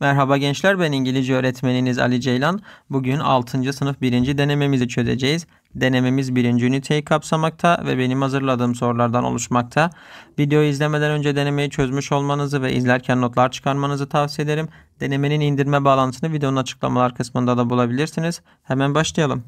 Merhaba gençler ben İngilizce öğretmeniniz Ali Ceylan. Bugün 6. sınıf 1. denememizi çözeceğiz. Denememiz 1. üniteyi kapsamakta ve benim hazırladığım sorulardan oluşmakta. Videoyu izlemeden önce denemeyi çözmüş olmanızı ve izlerken notlar çıkarmanızı tavsiye ederim. Denemenin indirme bağlantısını videonun açıklamalar kısmında da bulabilirsiniz. Hemen başlayalım.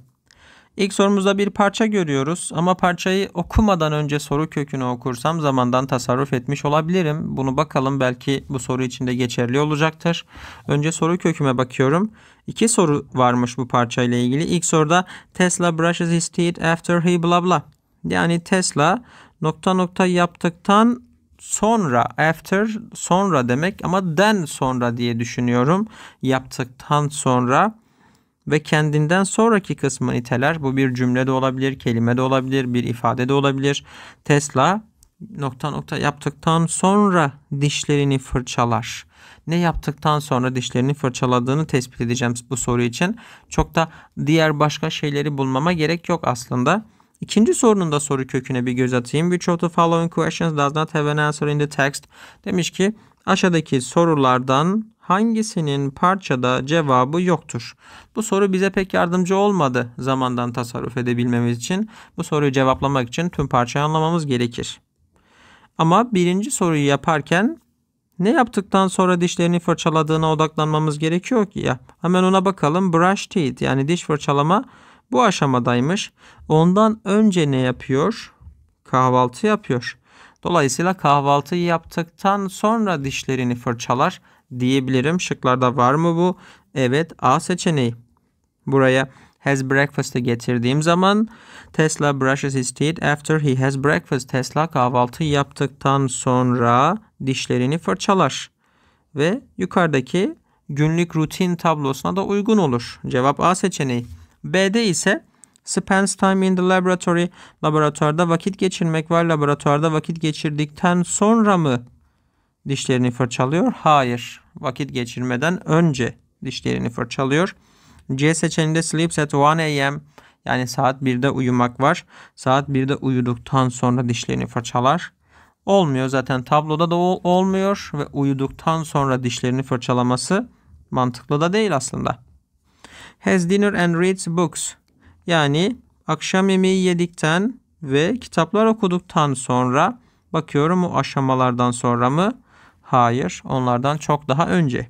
İlk sorumuzda bir parça görüyoruz ama parçayı okumadan önce soru kökünü okursam zamandan tasarruf etmiş olabilirim. Bunu bakalım belki bu soru içinde geçerli olacaktır. Önce soru köküme bakıyorum. İki soru varmış bu parçayla ilgili. İlk soruda Tesla brushes his teeth after he bla bla. Yani Tesla nokta nokta yaptıktan sonra after sonra demek ama den sonra diye düşünüyorum. Yaptıktan sonra ve kendinden sonraki kısmı niteler. Bu bir cümle de olabilir, kelime de olabilir, bir ifade de olabilir. Tesla nokta nokta yaptıktan sonra dişlerini fırçalar. Ne yaptıktan sonra dişlerini fırçaladığını tespit edeceğim bu soru için. Çok da diğer başka şeyleri bulmama gerek yok aslında. İkinci sorunun da soru köküne bir göz atayım. Which of the following questions does not have an answer in the text? Demiş ki aşağıdaki sorulardan hangisinin parçada cevabı yoktur? Bu soru bize pek yardımcı olmadı zamandan tasarruf edebilmemiz için. Bu soruyu cevaplamak için tüm parçayı anlamamız gerekir. Ama birinci soruyu yaparken ne yaptıktan sonra dişlerini fırçaladığına odaklanmamız gerekiyor ki ya. Hemen ona bakalım. Brush teeth yani diş fırçalama bu aşamadaymış. Ondan önce ne yapıyor? Kahvaltı yapıyor. Dolayısıyla kahvaltıyı yaptıktan sonra dişlerini fırçalar diyebilirim. Şıklarda var mı bu? Evet A seçeneği. Buraya has breakfast'ı getirdiğim zaman Tesla brushes his teeth after he has breakfast. Tesla kahvaltı yaptıktan sonra dişlerini fırçalar ve yukarıdaki günlük rutin tablosuna da uygun olur. Cevap A seçeneği. B'de ise spends time in the laboratory laboratuvarda vakit geçirmek var. Laboratuvarda vakit geçirdikten sonra mı dişlerini fırçalıyor? Hayır vakit geçirmeden önce dişlerini fırçalıyor. C seçeneğinde sleeps at 1 a.m. yani saat 1'de uyumak var. Saat 1'de uyuduktan sonra dişlerini fırçalar. Olmuyor zaten tabloda da olmuyor ve uyuduktan sonra dişlerini fırçalaması mantıklı da değil aslında. Has dinner and reads books yani akşam yemeği yedikten ve kitaplar okuduktan sonra bakıyorum o aşamalardan sonra mı Hayır, onlardan çok daha önce.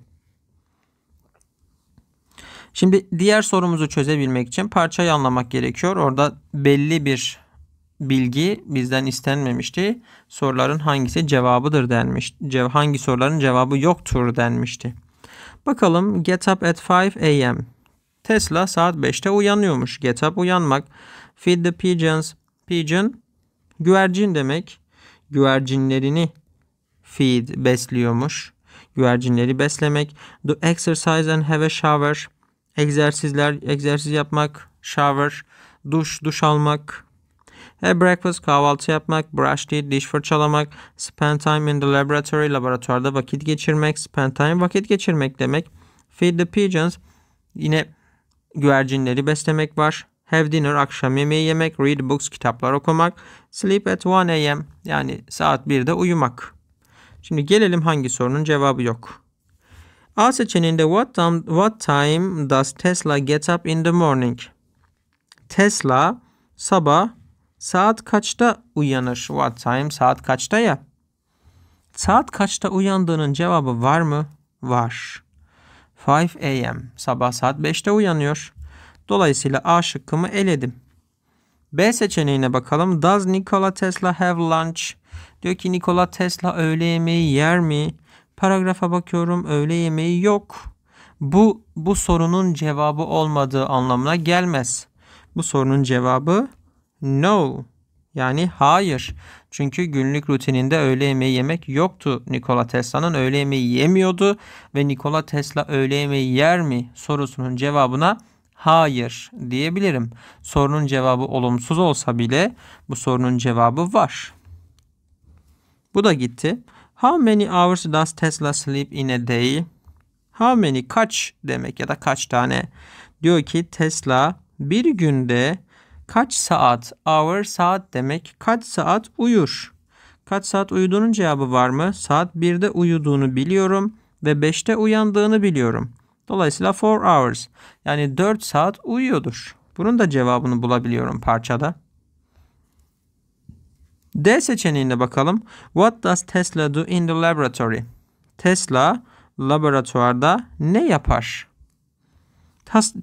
Şimdi diğer sorumuzu çözebilmek için parçayı anlamak gerekiyor. Orada belli bir bilgi bizden istenmemişti. Soruların hangisi cevabıdır denmiş. hangi soruların cevabı yoktur denmişti. Bakalım get up at 5 a.m. Tesla saat 5'te uyanıyormuş. Get up uyanmak. Feed the pigeons. Pigeon güvercin demek. Güvercinlerini feed besliyormuş. Güvercinleri beslemek. Do exercise and have a shower. Egzersizler, egzersiz yapmak. Shower, duş, duş almak. A breakfast, kahvaltı yapmak. Brush teeth, diş fırçalamak. Spend time in the laboratory, laboratuvarda vakit geçirmek. Spend time, vakit geçirmek demek. Feed the pigeons, yine güvercinleri beslemek var. Have dinner, akşam yemeği yemek. Read books, kitaplar okumak. Sleep at 1 a.m. yani saat 1'de uyumak. Şimdi gelelim hangi sorunun cevabı yok. A seçeneğinde what time, what time does Tesla get up in the morning? Tesla sabah saat kaçta uyanır? What time saat kaçta ya? Saat kaçta uyandığının cevabı var mı? Var. 5 a.m. Sabah saat 5'te uyanıyor. Dolayısıyla A şıkkımı eledim. B seçeneğine bakalım. Does Nikola Tesla have lunch Diyor ki Nikola Tesla öğle yemeği yer mi? Paragrafa bakıyorum öğle yemeği yok. Bu bu sorunun cevabı olmadığı anlamına gelmez. Bu sorunun cevabı no. Yani hayır. Çünkü günlük rutininde öğle yemeği yemek yoktu Nikola Tesla'nın. Öğle yemeği yemiyordu ve Nikola Tesla öğle yemeği yer mi sorusunun cevabına hayır diyebilirim. Sorunun cevabı olumsuz olsa bile bu sorunun cevabı var. Bu da gitti. How many hours does Tesla sleep in a day? How many kaç demek ya da kaç tane. Diyor ki Tesla bir günde kaç saat hour saat demek kaç saat uyur. Kaç saat uyuduğunun cevabı var mı? Saat 1'de uyuduğunu biliyorum ve 5'te uyandığını biliyorum. Dolayısıyla 4 hours yani 4 saat uyuyordur. Bunun da cevabını bulabiliyorum parçada. D seçeneğine bakalım. What does Tesla do in the laboratory? Tesla laboratuvarda ne yapar?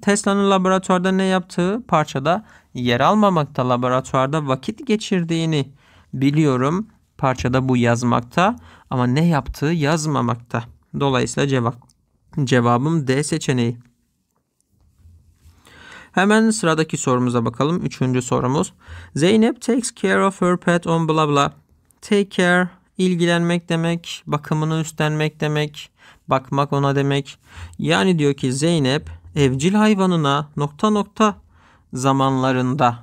Tesla'nın laboratuvarda ne yaptığı parçada yer almamakta, laboratuvarda vakit geçirdiğini biliyorum. Parçada bu yazmakta ama ne yaptığı yazmamakta. Dolayısıyla cevap cevabım D seçeneği. Hemen sıradaki sorumuza bakalım. Üçüncü sorumuz. Zeynep takes care of her pet on bla bla. Take care ilgilenmek demek, bakımını üstlenmek demek, bakmak ona demek. Yani diyor ki Zeynep evcil hayvanına nokta nokta zamanlarında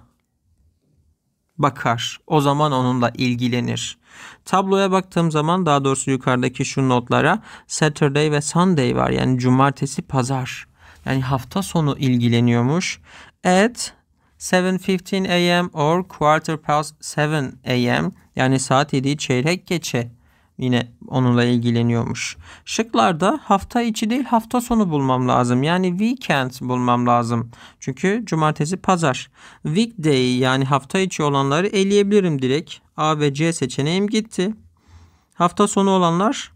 bakar. O zaman onunla ilgilenir. Tabloya baktığım zaman daha doğrusu yukarıdaki şu notlara Saturday ve Sunday var. Yani cumartesi, pazar yani hafta sonu ilgileniyormuş. At 7.15 a.m. or quarter past 7 a.m. yani saat 7'yi çeyrek geçe yine onunla ilgileniyormuş. Şıklarda hafta içi değil hafta sonu bulmam lazım. Yani weekend bulmam lazım. Çünkü cumartesi pazar. Weekday yani hafta içi olanları eleyebilirim direkt. A ve C seçeneğim gitti. Hafta sonu olanlar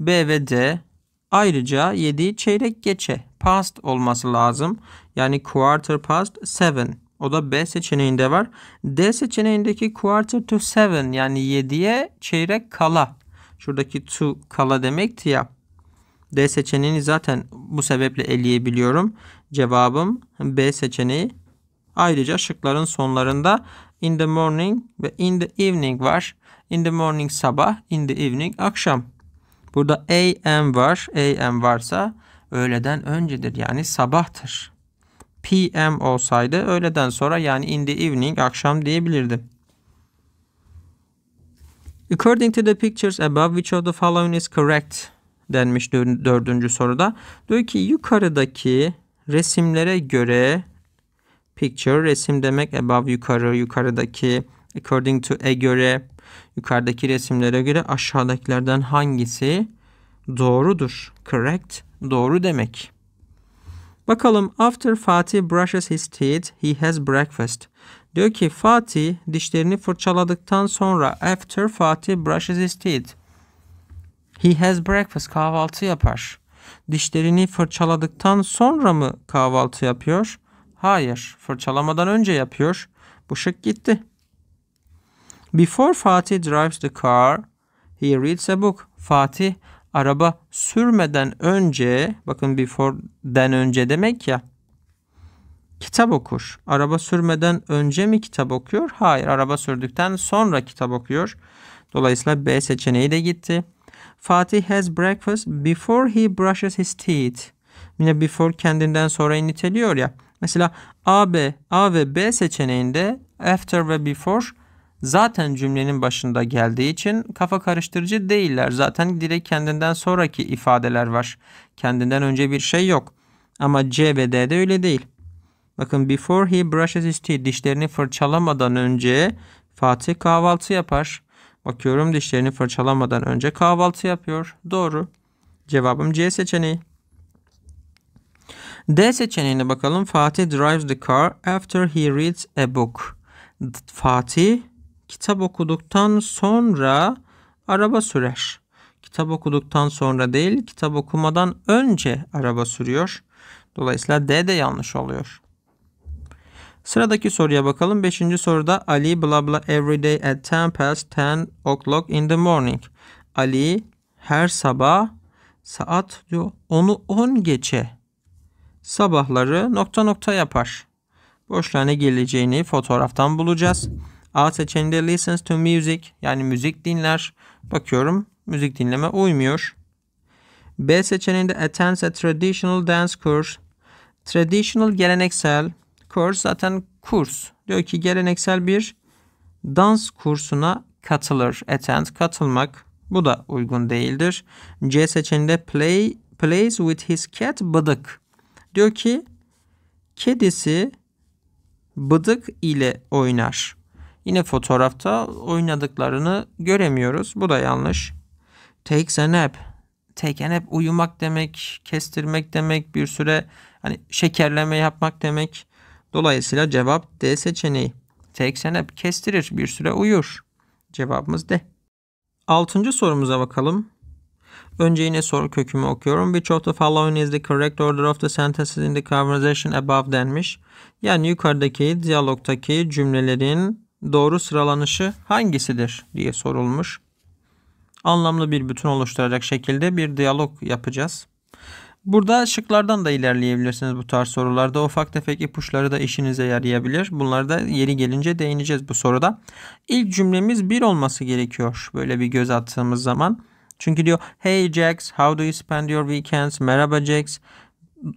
B ve D. Ayrıca 7 çeyrek geçe past olması lazım. Yani quarter past seven O da B seçeneğinde var. D seçeneğindeki quarter to seven yani 7'ye çeyrek kala. Şuradaki to kala demekti ya. D seçeneğini zaten bu sebeple eleyebiliyorum. Cevabım B seçeneği. Ayrıca şıkların sonlarında in the morning ve in the evening var. In the morning sabah, in the evening akşam. Burada AM var. AM varsa öğleden öncedir yani sabahtır. PM olsaydı öğleden sonra yani in the evening akşam diyebilirdim. According to the pictures above which of the following is correct denmiş dördüncü soruda. Diyor ki yukarıdaki resimlere göre picture resim demek above yukarı yukarıdaki according to e göre yukarıdaki resimlere göre aşağıdakilerden hangisi doğrudur correct doğru demek. Bakalım after Fatih brushes his teeth he has breakfast. Diyor ki Fatih dişlerini fırçaladıktan sonra after Fatih brushes his teeth. He has breakfast kahvaltı yapar. Dişlerini fırçaladıktan sonra mı kahvaltı yapıyor? Hayır fırçalamadan önce yapıyor. Bu şık gitti. Before Fatih drives the car he reads a book. Fatih araba sürmeden önce bakın before'den önce demek ya kitap okur. Araba sürmeden önce mi kitap okuyor? Hayır, araba sürdükten sonra kitap okuyor. Dolayısıyla B seçeneği de gitti. Fatih has breakfast before he brushes his teeth. Yine before kendinden sonra niteliyor ya. Mesela A, B, A ve B seçeneğinde after ve before zaten cümlenin başında geldiği için kafa karıştırıcı değiller. Zaten direkt kendinden sonraki ifadeler var. Kendinden önce bir şey yok. Ama C ve D de öyle değil. Bakın before he brushes his teeth dişlerini fırçalamadan önce Fatih kahvaltı yapar. Bakıyorum dişlerini fırçalamadan önce kahvaltı yapıyor. Doğru. Cevabım C seçeneği. D seçeneğine bakalım. Fatih drives the car after he reads a book. Fatih kitap okuduktan sonra araba sürer. Kitap okuduktan sonra değil, kitap okumadan önce araba sürüyor. Dolayısıyla D de yanlış oluyor. Sıradaki soruya bakalım. Beşinci soruda Ali bla bla every day at 10 past 10 o'clock in the morning. Ali her sabah saat diyor onu 10 geçe sabahları nokta nokta yapar. ne geleceğini fotoğraftan bulacağız. A seçeneğinde listens to music yani müzik dinler. Bakıyorum müzik dinleme uymuyor. B seçeneğinde attends a traditional dance course. Traditional geleneksel course zaten kurs. Diyor ki geleneksel bir dans kursuna katılır. Attend katılmak. Bu da uygun değildir. C seçeneğinde play plays with his cat bıdık. Diyor ki kedisi bıdık ile oynar. Yine fotoğrafta oynadıklarını göremiyoruz. Bu da yanlış. Take a nap. Take a nap uyumak demek, kestirmek demek, bir süre hani şekerleme yapmak demek. Dolayısıyla cevap D seçeneği. Take a nap kestirir, bir süre uyur. Cevabımız D. Altıncı sorumuza bakalım. Önce yine soru kökümü okuyorum. Which of the following is the correct order of the sentences in the conversation above denmiş. Yani yukarıdaki diyalogtaki cümlelerin doğru sıralanışı hangisidir diye sorulmuş. Anlamlı bir bütün oluşturacak şekilde bir diyalog yapacağız. Burada şıklardan da ilerleyebilirsiniz bu tarz sorularda. Ufak tefek ipuçları da işinize yarayabilir. Bunları da yeri gelince değineceğiz bu soruda. İlk cümlemiz bir olması gerekiyor. Böyle bir göz attığımız zaman. Çünkü diyor Hey Jax, how do you spend your weekends? Merhaba Jax.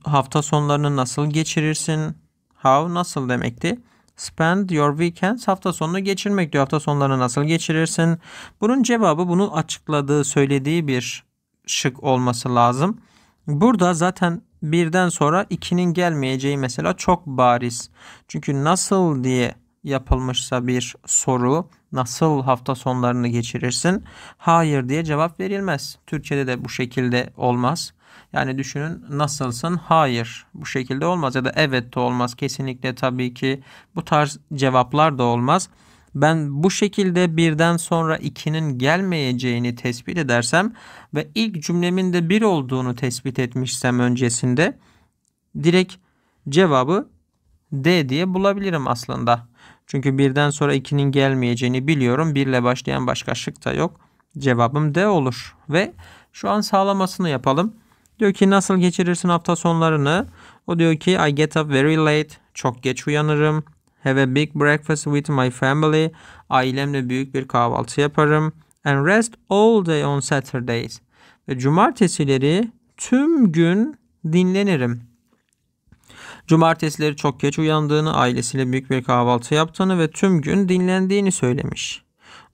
Hafta sonlarını nasıl geçirirsin? How nasıl demekti? Spend your weekends hafta sonunu geçirmek diyor. Hafta sonlarını nasıl geçirirsin? Bunun cevabı bunu açıkladığı, söylediği bir şık olması lazım. Burada zaten birden sonra ikinin gelmeyeceği mesela çok bariz. Çünkü nasıl diye yapılmışsa bir soru nasıl hafta sonlarını geçirirsin? Hayır diye cevap verilmez. Türkçede de bu şekilde olmaz. Yani düşünün nasılsın? Hayır. Bu şekilde olmaz ya da evet de olmaz. Kesinlikle tabii ki bu tarz cevaplar da olmaz. Ben bu şekilde birden sonra ikinin gelmeyeceğini tespit edersem ve ilk cümlemin de bir olduğunu tespit etmişsem öncesinde direkt cevabı D diye bulabilirim aslında. Çünkü birden sonra ikinin gelmeyeceğini biliyorum. Birle başlayan başka şık da yok. Cevabım D olur. Ve şu an sağlamasını yapalım. Diyor ki nasıl geçirirsin hafta sonlarını? O diyor ki I get up very late. Çok geç uyanırım. Have a big breakfast with my family. Ailemle büyük bir kahvaltı yaparım. And rest all day on Saturdays. Ve cumartesileri tüm gün dinlenirim. Cumartesileri çok geç uyandığını, ailesiyle büyük bir kahvaltı yaptığını ve tüm gün dinlendiğini söylemiş.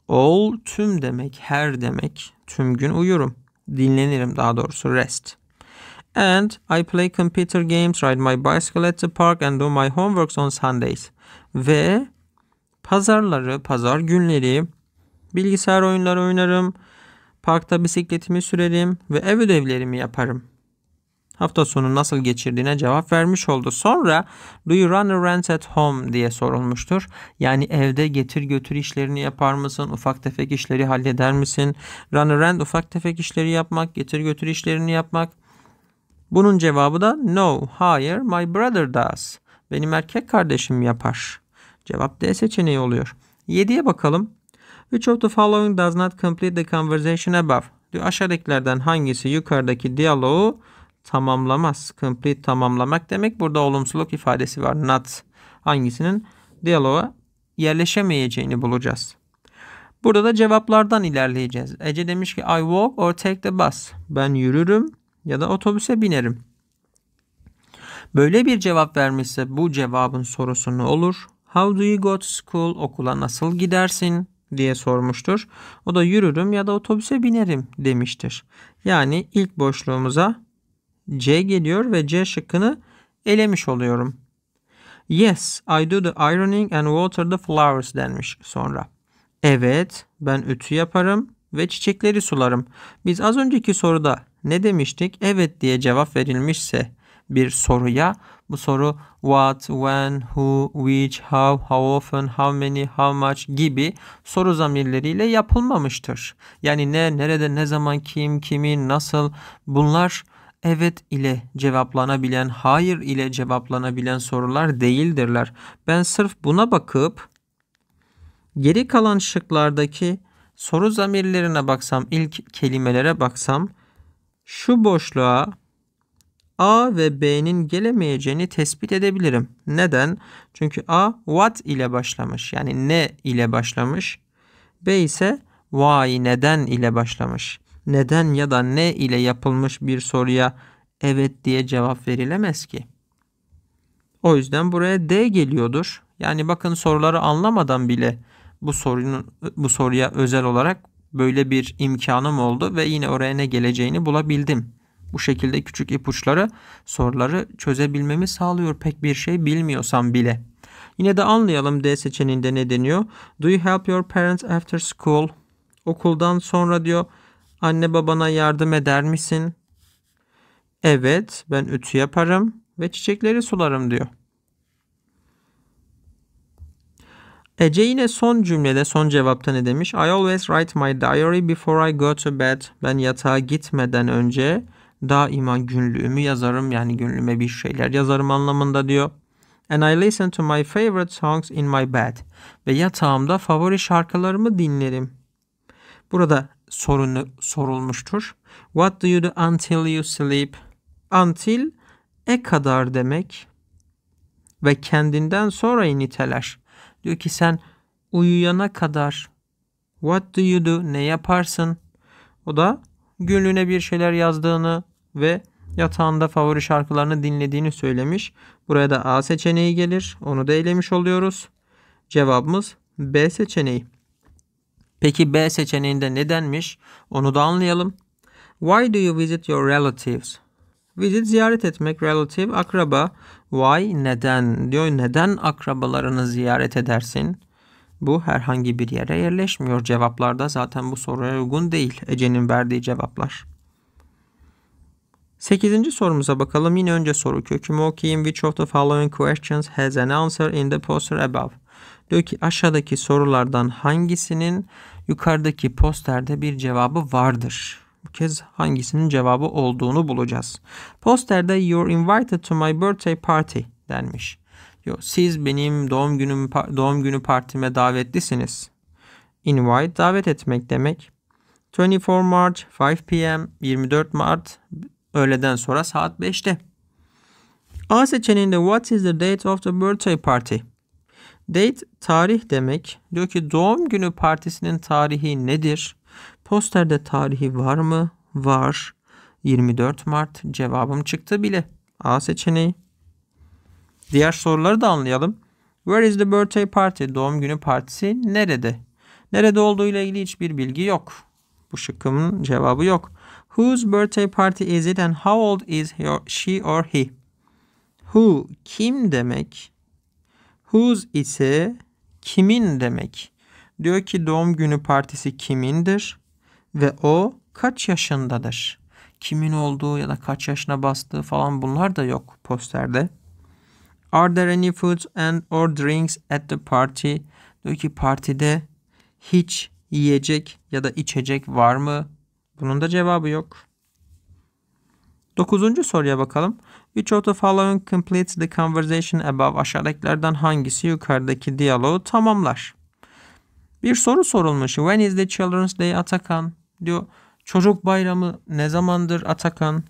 All tüm demek, her demek. Tüm gün uyurum. Dinlenirim daha doğrusu rest and I play computer games, ride my bicycle at the park and do my homeworks on Sundays. Ve pazarları, pazar günleri bilgisayar oyunları oynarım, parkta bisikletimi sürerim ve ev ödevlerimi yaparım. Hafta sonu nasıl geçirdiğine cevap vermiş oldu. Sonra do you run a rant at home diye sorulmuştur. Yani evde getir götür işlerini yapar mısın? Ufak tefek işleri halleder misin? Run a rant ufak tefek işleri yapmak, getir götür işlerini yapmak. Bunun cevabı da no, hayır, my brother does. Benim erkek kardeşim yapar. Cevap D seçeneği oluyor. 7'ye bakalım. Which of the following does not complete the conversation above? Diyor aşağıdakilerden hangisi yukarıdaki diyaloğu tamamlamaz? Complete tamamlamak demek. Burada olumsuzluk ifadesi var. Not. Hangisinin diyaloğa yerleşemeyeceğini bulacağız. Burada da cevaplardan ilerleyeceğiz. Ece demiş ki I walk or take the bus. Ben yürürüm ya da otobüse binerim. Böyle bir cevap vermişse bu cevabın sorusu ne olur? How do you go to school? Okula nasıl gidersin? diye sormuştur. O da yürürüm ya da otobüse binerim demiştir. Yani ilk boşluğumuza C geliyor ve C şıkkını elemiş oluyorum. Yes, I do the ironing and water the flowers denmiş sonra. Evet, ben ütü yaparım ve çiçekleri sularım. Biz az önceki soruda ne demiştik? Evet diye cevap verilmişse bir soruya bu soru what, when, who, which, how, how often, how many, how much gibi soru zamirleriyle yapılmamıştır. Yani ne, nerede, ne zaman, kim, kimi, nasıl bunlar evet ile cevaplanabilen, hayır ile cevaplanabilen sorular değildirler. Ben sırf buna bakıp geri kalan şıklardaki soru zamirlerine baksam, ilk kelimelere baksam şu boşluğa A ve B'nin gelemeyeceğini tespit edebilirim. Neden? Çünkü A what ile başlamış. Yani ne ile başlamış. B ise why neden ile başlamış. Neden ya da ne ile yapılmış bir soruya evet diye cevap verilemez ki. O yüzden buraya D geliyordur. Yani bakın soruları anlamadan bile bu sorunun bu soruya özel olarak böyle bir imkanım oldu ve yine oraya ne geleceğini bulabildim. Bu şekilde küçük ipuçları soruları çözebilmemi sağlıyor pek bir şey bilmiyorsam bile. Yine de anlayalım D seçeneğinde ne deniyor? Do you help your parents after school? Okuldan sonra diyor anne babana yardım eder misin? Evet ben ütü yaparım ve çiçekleri sularım diyor. Ece yine son cümlede son cevapta ne demiş? I always write my diary before I go to bed. Ben yatağa gitmeden önce daima günlüğümü yazarım. Yani günlüğüme bir şeyler yazarım anlamında diyor. And I listen to my favorite songs in my bed. Ve yatağımda favori şarkılarımı dinlerim. Burada sorunu sorulmuştur. What do you do until you sleep? Until e kadar demek ve kendinden sonra niteler. Diyor ki sen uyuyana kadar what do you do ne yaparsın? O da günlüğüne bir şeyler yazdığını ve yatağında favori şarkılarını dinlediğini söylemiş. Buraya da A seçeneği gelir. Onu da elemiş oluyoruz. Cevabımız B seçeneği. Peki B seçeneğinde ne denmiş? Onu da anlayalım. Why do you visit your relatives? Visit ziyaret etmek, relative, akraba. Why, neden diyor. Neden akrabalarını ziyaret edersin? Bu herhangi bir yere yerleşmiyor. Cevaplarda zaten bu soruya uygun değil. Ece'nin verdiği cevaplar. Sekizinci sorumuza bakalım. Yine önce soru kökümü okuyayım. Which of the following questions has an answer in the poster above? Diyor ki aşağıdaki sorulardan hangisinin yukarıdaki posterde bir cevabı vardır? Bu kez hangisinin cevabı olduğunu bulacağız. Posterde you're invited to my birthday party denmiş. Yo, siz benim doğum günüm doğum günü partime davetlisiniz. Invite davet etmek demek. 24 March, 5 p.m. 24 Mart öğleden sonra saat 5'te. A seçeneğinde what is the date of the birthday party? Date tarih demek. Diyor ki doğum günü partisinin tarihi nedir? Posterde tarihi var mı? Var. 24 Mart cevabım çıktı bile. A seçeneği. Diğer soruları da anlayalım. Where is the birthday party? Doğum günü partisi nerede? Nerede olduğu ile ilgili hiçbir bilgi yok. Bu şıkkımın cevabı yok. Whose birthday party is it and how old is he or she or he? Who kim demek? Whose ise kimin demek. Diyor ki doğum günü partisi kimindir? ve o kaç yaşındadır? Kimin olduğu ya da kaç yaşına bastığı falan bunlar da yok posterde. Are there any foods and or drinks at the party? Diyor ki partide hiç yiyecek ya da içecek var mı? Bunun da cevabı yok. Dokuzuncu soruya bakalım. Which of the following completes the conversation above? Aşağıdakilerden hangisi yukarıdaki diyaloğu tamamlar? Bir soru sorulmuş. When is the children's day Atakan? diyor çocuk bayramı ne zamandır Atakan?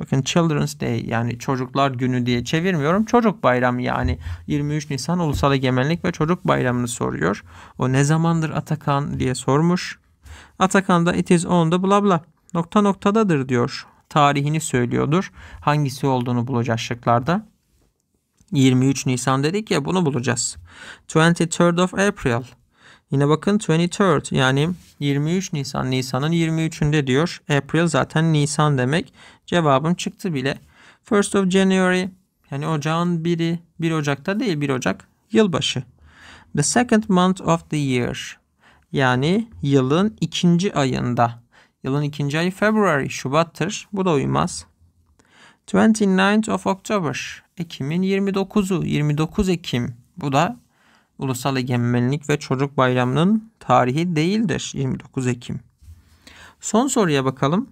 Bakın Children's Day yani çocuklar günü diye çevirmiyorum. Çocuk bayramı yani 23 Nisan Ulusal Egemenlik ve Çocuk Bayramı'nı soruyor. O ne zamandır Atakan diye sormuş. Atakan da it is on the bla bla nokta noktadadır diyor. Tarihini söylüyordur. Hangisi olduğunu bulacağız şıklarda. 23 Nisan dedik ya bunu bulacağız. 23rd of April. Yine bakın 23rd yani 23 Nisan Nisan'ın 23'ünde diyor. April zaten Nisan demek. Cevabım çıktı bile. First of January yani ocağın biri 1 Ocak'ta değil 1 Ocak yılbaşı. The second month of the year yani yılın ikinci ayında. Yılın ikinci ayı February, Şubat'tır. Bu da uymaz. 29th of October, Ekim'in 29'u, 29 Ekim. Bu da Ulusal Egemenlik ve Çocuk Bayramı'nın tarihi değildir 29 Ekim. Son soruya bakalım.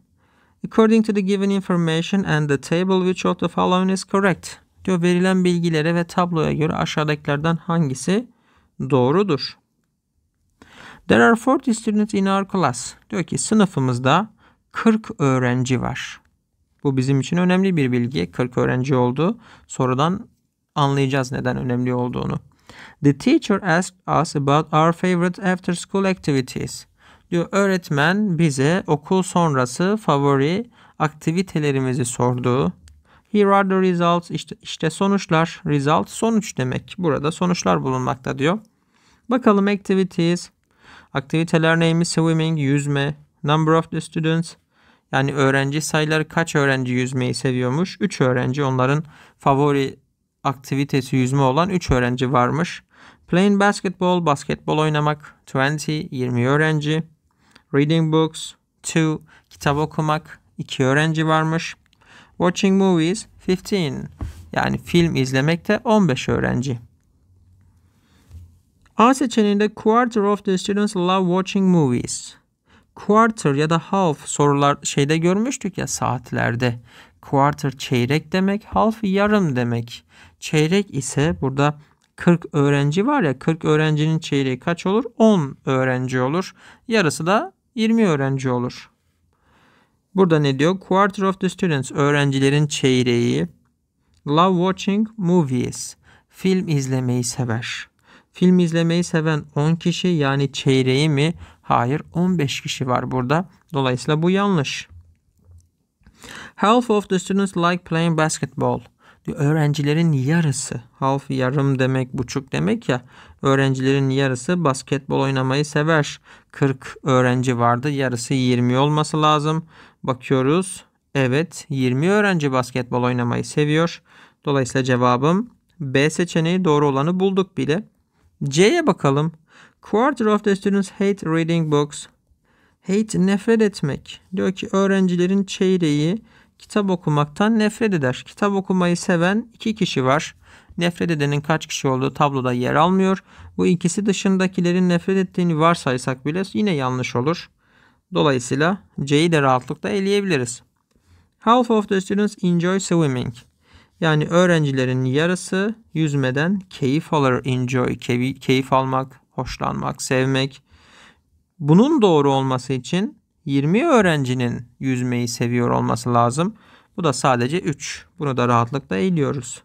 According to the given information and the table which of the following is correct? Diyor verilen bilgilere ve tabloya göre aşağıdakilerden hangisi doğrudur? There are 40 students in our class. Diyor ki sınıfımızda 40 öğrenci var. Bu bizim için önemli bir bilgi. 40 öğrenci oldu. Sonradan anlayacağız neden önemli olduğunu. The teacher asked us about our favorite after school activities. Diyor öğretmen bize okul sonrası favori aktivitelerimizi sordu. Here are the results. İşte, işte sonuçlar. Result sonuç demek. Burada sonuçlar bulunmakta diyor. Bakalım activities. Aktiviteler neymiş? Swimming, yüzme. Number of the students. Yani öğrenci sayıları kaç öğrenci yüzmeyi seviyormuş? 3 öğrenci onların favori aktivitesi yüzme olan 3 öğrenci varmış. Playing basketball, basketbol oynamak 20, 20 öğrenci. Reading books 2, kitap okumak 2 öğrenci varmış. Watching movies 15, yani film izlemekte 15 öğrenci. A seçeneğinde quarter of the students love watching movies. Quarter ya da half sorular şeyde görmüştük ya saatlerde quarter çeyrek demek, half yarım demek. Çeyrek ise burada 40 öğrenci var ya 40 öğrencinin çeyreği kaç olur? 10 öğrenci olur. Yarısı da 20 öğrenci olur. Burada ne diyor? Quarter of the students öğrencilerin çeyreği love watching movies film izlemeyi sever. Film izlemeyi seven 10 kişi yani çeyreği mi? Hayır 15 kişi var burada. Dolayısıyla bu yanlış. Half of the students like playing basketball. öğrencilerin yarısı, half yarım demek, buçuk demek ya. Öğrencilerin yarısı basketbol oynamayı sever. 40 öğrenci vardı, yarısı 20 olması lazım. Bakıyoruz. Evet, 20 öğrenci basketbol oynamayı seviyor. Dolayısıyla cevabım B seçeneği doğru olanı bulduk bile. C'ye bakalım. Quarter of the students hate reading books. Hate nefret etmek. Diyor ki öğrencilerin çeyreği kitap okumaktan nefret eder. Kitap okumayı seven iki kişi var. Nefret edenin kaç kişi olduğu tabloda yer almıyor. Bu ikisi dışındakilerin nefret ettiğini varsaysak bile yine yanlış olur. Dolayısıyla C'yi de rahatlıkla eleyebiliriz. Half of the students enjoy swimming. Yani öğrencilerin yarısı yüzmeden keyif alır. Enjoy, keyif almak, hoşlanmak, sevmek. Bunun doğru olması için 20 öğrencinin yüzmeyi seviyor olması lazım. Bu da sadece 3. Bunu da rahatlıkla eğiliyoruz.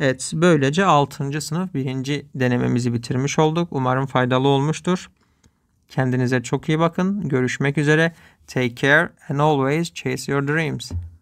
Evet böylece 6. sınıf 1. denememizi bitirmiş olduk. Umarım faydalı olmuştur. Kendinize çok iyi bakın. Görüşmek üzere. Take care and always chase your dreams.